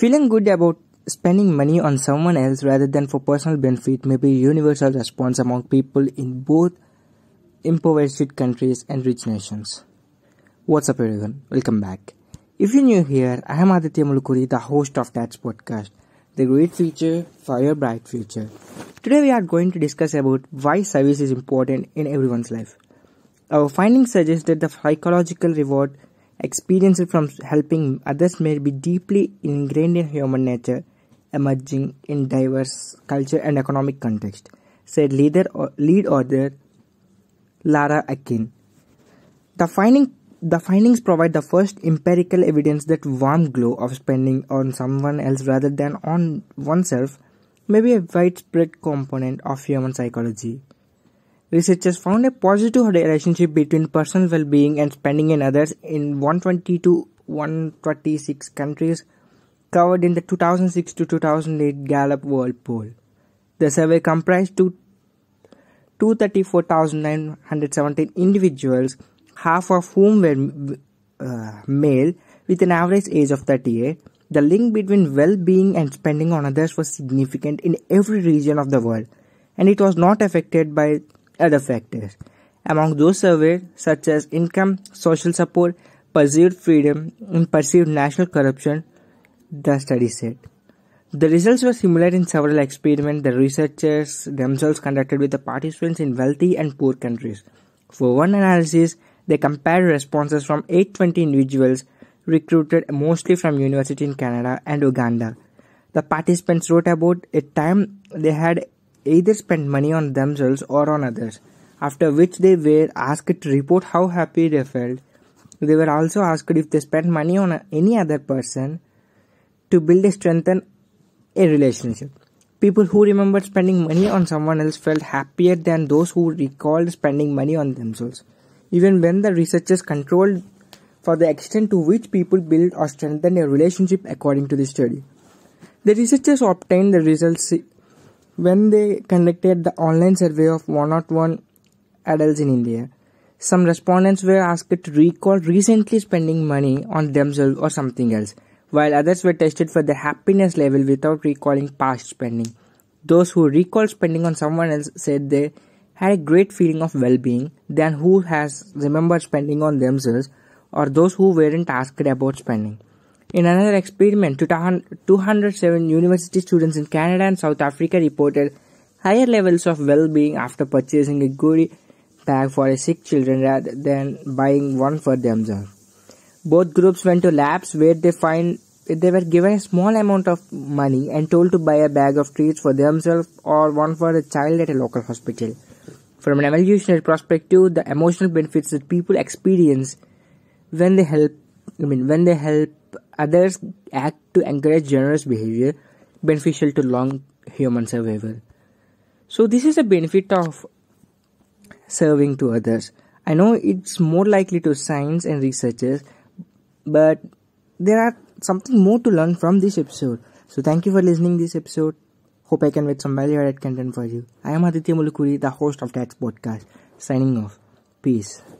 Feeling good about spending money on someone else rather than for personal benefit may be a universal response among people in both impoverished countries and rich nations. What's up, everyone? Welcome back. If you're new here, I am Aditya Mulukuri, the host of Tats Podcast, the great future for your bright future. Today, we are going to discuss about why service is important in everyone's life. Our findings suggest that the psychological reward Experiences from helping others may be deeply ingrained in human nature, emerging in diverse culture and economic context, said leader or lead author Lara Akin. The, finding, the findings provide the first empirical evidence that warm glow of spending on someone else rather than on oneself may be a widespread component of human psychology. Researchers found a positive relationship between personal well-being and spending in others in 120 to 126 countries covered in the 2006 to 2008 Gallup World Poll. The survey comprised 234,917 individuals, half of whom were uh, male with an average age of 38. The link between well-being and spending on others was significant in every region of the world and it was not affected by other factors. Among those surveyed, such as income, social support, perceived freedom, and perceived national corruption, the study said. The results were similar in several experiments the researchers themselves conducted with the participants in wealthy and poor countries. For one analysis, they compared responses from 820 individuals recruited mostly from university in Canada and Uganda. The participants wrote about a time they had either spend money on themselves or on others, after which they were asked to report how happy they felt. They were also asked if they spent money on any other person to build and strengthen a relationship. People who remembered spending money on someone else felt happier than those who recalled spending money on themselves. Even when the researchers controlled for the extent to which people build or strengthen a relationship according to the study. The researchers obtained the results when they conducted the online survey of 101 adults in India. Some respondents were asked to recall recently spending money on themselves or something else, while others were tested for their happiness level without recalling past spending. Those who recalled spending on someone else said they had a great feeling of well being than who has remembered spending on themselves or those who weren't asked about spending. In another experiment, 207 university students in Canada and South Africa reported higher levels of well-being after purchasing a goodie bag for sick children rather than buying one for themselves. Both groups went to labs where they find they were given a small amount of money and told to buy a bag of treats for themselves or one for a child at a local hospital. From an evolutionary perspective, the emotional benefits that people experience when they help I mean when they help others act to encourage generous behavior beneficial to long human survival. So, this is a benefit of serving to others. I know it's more likely to science and researchers, but there are something more to learn from this episode. So, thank you for listening this episode. Hope I can get some value-added content for you. I am Aditya Mulukuri, the host of Dad's podcast. Signing off. Peace.